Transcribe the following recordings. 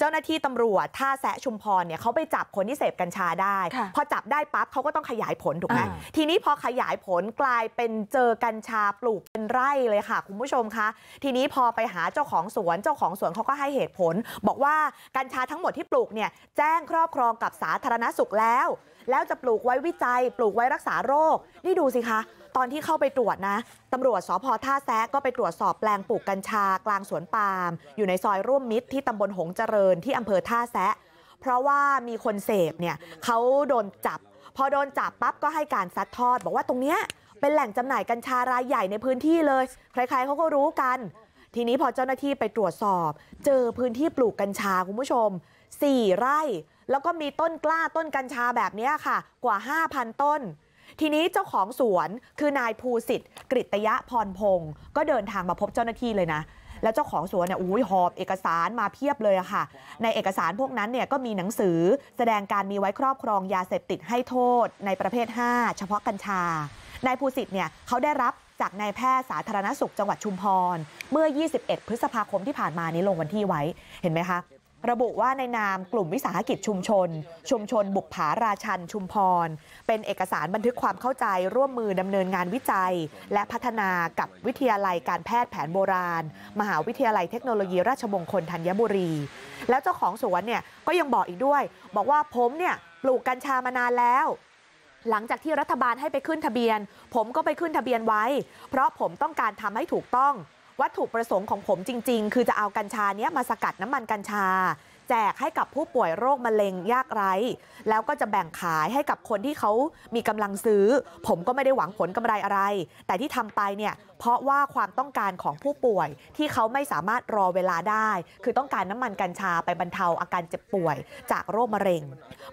เจ้าหน้าที่ตำรวจท่าแสะชุมพรเนี่ยเขาไปจับคนที่เสพกัญชาได้ พอจับได้ปั๊บเขาก็ต้องขยายผลถูกไหมทีนี้พอขยายผลกลายเป็นเจอกัญชาปลูก็นไร่เลยค่ะคุณผู้ชมคะทีนี้พอไปหาเจ้าของสวนเจ้าของสวนเขาก็ให้เหตุผล บอกว่ากัญชาทั้งหมดที่ปลูกเนี่ยแจ้งครอบครองกับสาธารณสุขแล้ว แล้วจะปลูกไว้วิจัย ปลูกไว้รักษาโรค นี่ดูสิคะ ตอนที่เข้าไปตรวจนะตำรวจสพท่าแซะก็ไปตรวจสอบแปลงปลูกกัญชากลางสวนปาล์มอยู่ในซอยร่วมมิตร ที่ตำบลหงเจริญที่อำเภอท่าแซะเพราะว่ามีคนเสพเนี่ยเขาโดนจับ พอโดนจับปั๊บก็ให้การซัดทอด บอกว่าตรงเนี้ยเป็นแหล่งจำหน่ายกัญชารายใหญ่ในพื้นที่เลย ใคร ๆเขาก็รู้กัน ทีนี้พอเจ้าหน้าที่ไปตรวจสอบ เจอพื้นที่ปลูกกัญชา คุณผู้ชม 4 ไร่ แล้วก็มีต้นกล้าต้นกัญชาแบบนี้ค่ะ กว่า 5,000 ต้น ทีนี้เจ้าของสวนคือนายภูสิทธิ์กริตยะพรพงศ์ก็เดินทางมาพบเจ้าหน้าที่เลยนะ แล้วเจ้าของสวนเนี่ยอุ้ยหอบเอกสารมาเพียบเลยค่ะ ในเอกสารพวกนั้นเนี่ยก็มีหนังสือแสดงการมีไว้ครอบครองยาเสพติดให้โทษในประเภท 5 เฉพาะกัญชานายภูสิทธิ์เนี่ยเขาได้รับจากนายแพทย์ สาธารณสุขจังหวัดชุมพร เมื่อ 21 พฤษภาคมที่ผ่านมานี้ลงวันที่ไว้เห็นไหมคะ ระบุว่าในนามกลุ่มวิสาหกิจชุมชน ชุมชนบุกผาราชันชุมพร เป็นเอกสารบันทึกความเข้าใจร่วมมือดำเนินงานวิจัย และพัฒนากับวิทยาลัยการแพทย์แผนโบราณ มหาวิทยาลัยเทคโนโลยี ราชมงคลธัญบุรี แล้วเจ้าของสวนเนี่ยก็ยังบอกอีกด้วย บอกว่าผมเนี่ยปลูกกัญชามานานแล้วหลังจากที่รัฐบาลให้ไปขึ้นทะเบียน ผมก็ไปขึ้นทะเบียนไว้ เพราะผมต้องการทำให้ถูกต้อง วัตถุประสงค์ของผมจริงๆ คือจะเอากัญชานี้มาสกัดน้ำมันกัญชาจกให้กับผู้ป่วยโรคมะเร็งยากไร้ แล้วก็จะแบ่งขายให้กับคนที่เขามีกำลังซื้อ ผมก็ไม่ได้หวังผลกำไรอะไร แต่ที่ทำไปเนี่ย เพราะว่าความต้องการของผู้ป่วยที่เขาไม่สามารถรอเวลาได้ คือต้องการน้ำมันกัญชาไปบรรเทาอาการเจ็บป่วยจากโรคมะเร็ง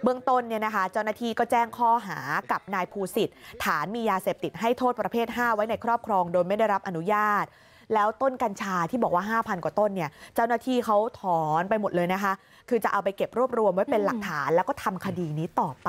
เบื้องต้นเนี่ยนะคะเจ้าหน้าที่ก็แจ้งข้อหากับนายภูสิทธิ์ ฐานมียาเสพติดให้โทษประเภท 5 ไว้ในครอบครองโดยไม่ได้รับอนุญาตแล้วต้นกัญชาที่บอกว่า 5,000 กว่าต้นเนี่ย เจ้าหน้าที่เขาถอนไปหมดเลยนะคะ คือจะเอาไปเก็บรวบรวมไว้เป็นหลักฐานแล้วก็ทำคดีนี้ต่อไป